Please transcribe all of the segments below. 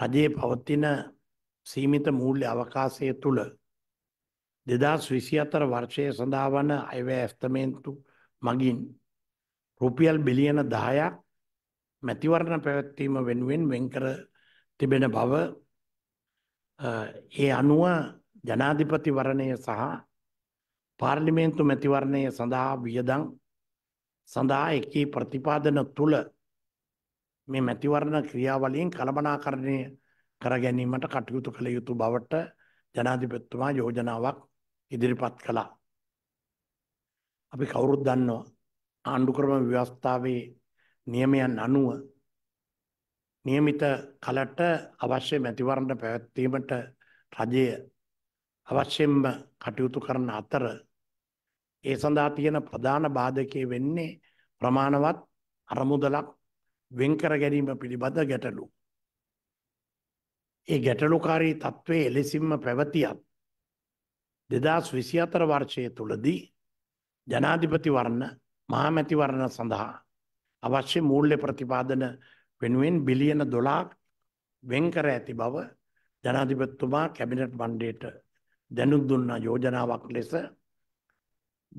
රජයේ පවතින සීමිත මූල්‍ය අවකාශය තුළ දෙදස් විසි අතර වර්ෂය සඳහා වන අයවැ ඇස්තමේන්තු මගින් රුපියල් බිලියන දායක් මැතිවරණ පැවැත්වීම වෙනුවෙන් වෙන්කර තිබෙන බව ඒ අනුව ජනාධිපතිවරණය සහ පාර්ලිමේන්තු මැතිවරණය සඳහා වියදං සඳහා එකී ප්‍රතිපාදන තුළ මේ මැතිවරණ ක්‍රියාවලියෙන් කළමනාකරණය කර ගැනීමට කටයුතු කළ යුතු බවට ජනාධිපතිතුමා යෝජනාවක් ඉදිරිපත් කළා. අපි කවුරුත් දන්නවා ආණ්ඩුක්‍රම ව්‍යවස්ථාවේ නියමයන් අනුව නියමිත කලට අවශ්‍ය මැතිවරණ පැවැත්වීමට රජය අවශ්‍යයෙන්ම කටයුතු කරන අතර ඒ සඳහා තියෙන ප්‍රධාන බාධකය වෙන්නේ ප්‍රමාණවත් අරමුදලක් වෙන්කර ගැනීම පිළිබඳ ගැටලු. ඒ ගැටලුකාරී තත්ත්වයේ එලෙසින්ම පැවතියත් දෙදස් විසි අතර වර්ෂය තුළදී ජනාධිපතිවරණ මහමැතිවරණ සඳහා අවශ්‍ය මූල්්‍ය ප්‍රතිපාදන වෙනුවෙන් බිලියන දොලාක් වෙන්කර ඇති බව ජනාධිපත්තුමා කැබිනට් බන්්ඩේට දැනුත් දුන්න යෝජනාවක් ලෙස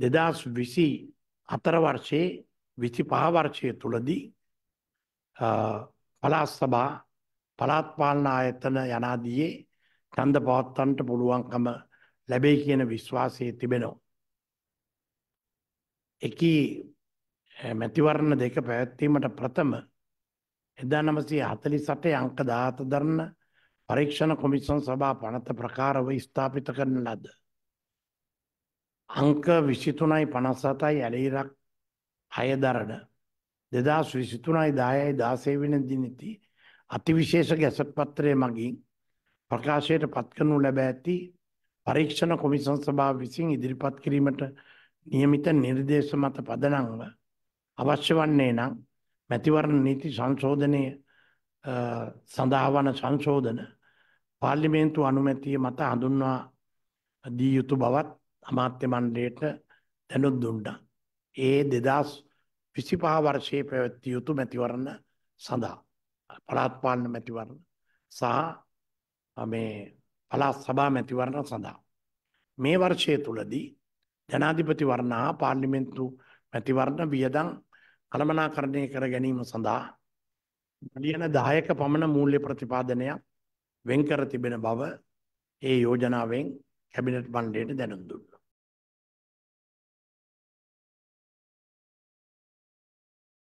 දෙදස් විසි අතරවර්ෂයේ විසි පහවර්ෂය තුළදී පලාස්සභා පලාත්පාලන ආයතන යනාදයේ ඡන්ද පවත්වන්නට පුළුවන්කම ලැබෙයි කියන විශ්වාසය තිබෙනවා. එකී මැතිවරණ දෙක පැවැත්වීමට ප්‍රථම 1948 අංක 17 දරන පරීක්ෂණ කොමිසම් සභා පනත ප්‍රකාරව ස්ථාපිත කරන ලද අංක 23යි 57යි ඇලීරක් 6 දරන දෙදස් විසිතුනයි දායයි දාසේ වෙන දිනති අතිවිශේෂ ගැසට් පත්‍රය මගින් ප්‍රකාශයට පත්කනු ලැබ ඇති පරීක්ෂණ කොමිසන් සභාව විසින් ඉදිරිපත් කිරීමට නියමිත නිර්දේශ මත පදනංව අවශ්‍ය වන්නේ නම් මැතිවරණ නීති සංශෝධනය සඳහාවන සංශෝධන පාර්ලිමේන්තු අනුමැතිය මත හඳුන්වා දිය යුතු බවත් අමාත්‍ය මණ්ඩයට දැනුත් දුන්නා. ඒ දෙදස් විසිපා වර්ෂයේ පැවැත්විය යුතු මැතිවරණ සඳහා පළාත් පාලන මැතිවරණ සහ මේ පළාත් සභා මැතිවරණ සඳහා මේ වර්ෂය තුලදී ජනාධිපති වරණ හා පාර්ලිමේන්තු මැතිවරණ වියදම් කළමනාකරණය කර ගැනීම සඳහා මිලියන 10ක පමණ මූල්‍ය ප්‍රතිපාදනයක් වෙන් කර තිබෙන බව ඒ යෝජනාවෙන් කැබිනට් මණ්ඩලයට දැනුම් දුන්නා